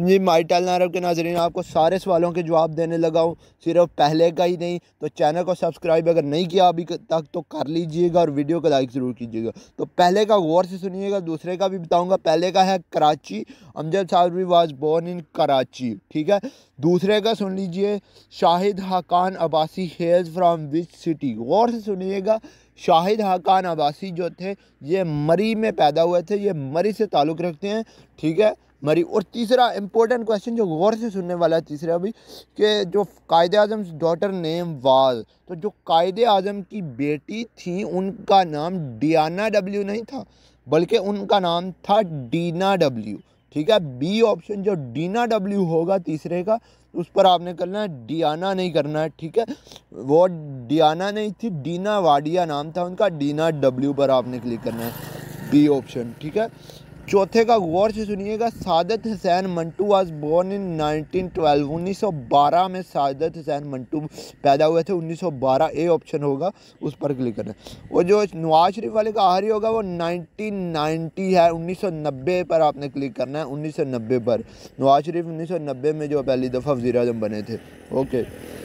जी माई tell अरब के नाजरीन आपको सारे सवालों के जवाब देने लगा हूँ सिर्फ पहले का ही नहीं तो चैनल को सब्सक्राइब अगर नहीं किया अभी तक तो कर लीजिएगा और वीडियो को लाइक ज़रूर कीजिएगा तो पहले का गौर से सुनिएगा दूसरे का भी बताऊँगा पहले का है Karachi Amjad Sabri was born in Karachi ठीक है दूसरे का सुन लीजिए Shahid Khaqan Abbasi hails from which city गौर से सुनिएगा शाहिद हाकान अबासी जो थे ये मरी में पैदा हुए थे ये मरी से ताल्लुक़ रखते हैं ठीक है मरी और तीसरा इम्पोर्टेंट क्वेश्चन जो गौर से सुनने वाला है तीसरा भी कि जो कायद अजम डॉटर नेम वाज तो जो कायद अजम की बेटी थी उनका नाम डियाना डब्ल्यू नहीं था बल्कि उनका नाम था डीना डब्ल्यू ठीक है बी ऑप्शन जो डीना डब्ल्यू होगा तीसरे का उस पर आपने करना है डियाना नहीं करना है ठीक है वो डियाना नहीं थी डीना वाडिया नाम था उनका डीना डब्ल्यू पर आपने क्लिक करना है बी ऑप्शन ठीक है चौथे का गौर से सुनिएगा सादत हसैन मंटू आज बॉर्न इन 1912 1912 में सादत हसैन मंटू पैदा हुए थे 1912 ए ऑप्शन होगा उस पर क्लिक करना और जो नवाज शरीफ वाले का आहरी होगा वो 1990 है 1990 पर आपने क्लिक करना है 1990 पर नवाज शरीफ 1990 में जो पहली दफ़ा वजी बने थे ओके